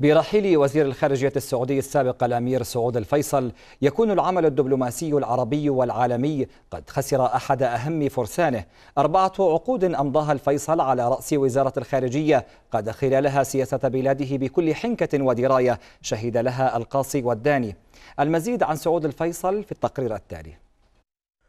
برحيل وزير الخارجية السعودي السابق الأمير سعود الفيصل يكون العمل الدبلوماسي العربي والعالمي قد خسر أحد أهم فرسانه أربعة عقود أمضاها الفيصل على رأس وزارة الخارجية قد خلالها سياسة بلاده بكل حنكة ودراية شهد لها القاصي والداني المزيد عن سعود الفيصل في التقرير التالي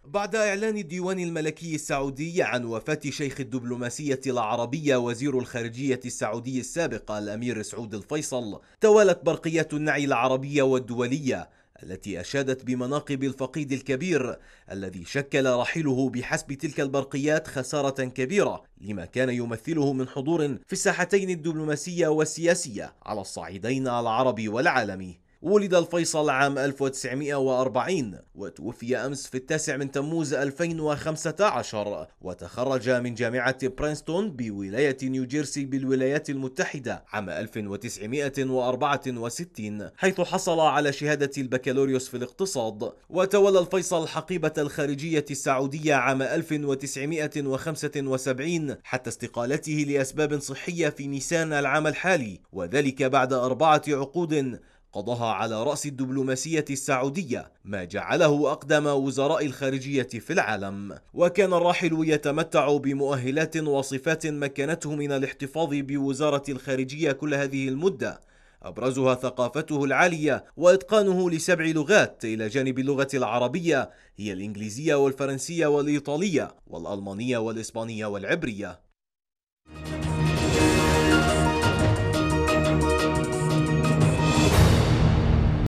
بعد إعلان الديوان الملكي السعودي عن وفاة شيخ الدبلوماسية العربية وزير الخارجية السعودي السابق الأمير سعود الفيصل توالت برقيات النعي العربية والدولية التي أشادت بمناقب الفقيد الكبير الذي شكل رحيله بحسب تلك البرقيات خسارة كبيرة لما كان يمثله من حضور في الساحتين الدبلوماسية والسياسية على الصعيدين العربي والعالمي ولد الفيصل عام 1940 وتوفي أمس في التاسع من تموز 2015 وتخرج من جامعة برينستون بولاية نيوجيرسي بالولايات المتحدة عام 1964 حيث حصل على شهادة البكالوريوس في الاقتصاد وتولى الفيصل حقيبة الخارجية السعودية عام 1975 حتى استقالته لأسباب صحية في نيسان العام الحالي وذلك بعد أربعة عقود قضاها على رأس الدبلوماسية السعودية ما جعله أقدم وزراء الخارجية في العالم وكان الراحل يتمتع بمؤهلات وصفات مكنته من الاحتفاظ بوزارة الخارجية كل هذه المدة أبرزها ثقافته العالية وإتقانه لسبع لغات إلى جانب اللغة العربية هي الإنجليزية والفرنسية والإيطالية والألمانية والإسبانية والعبرية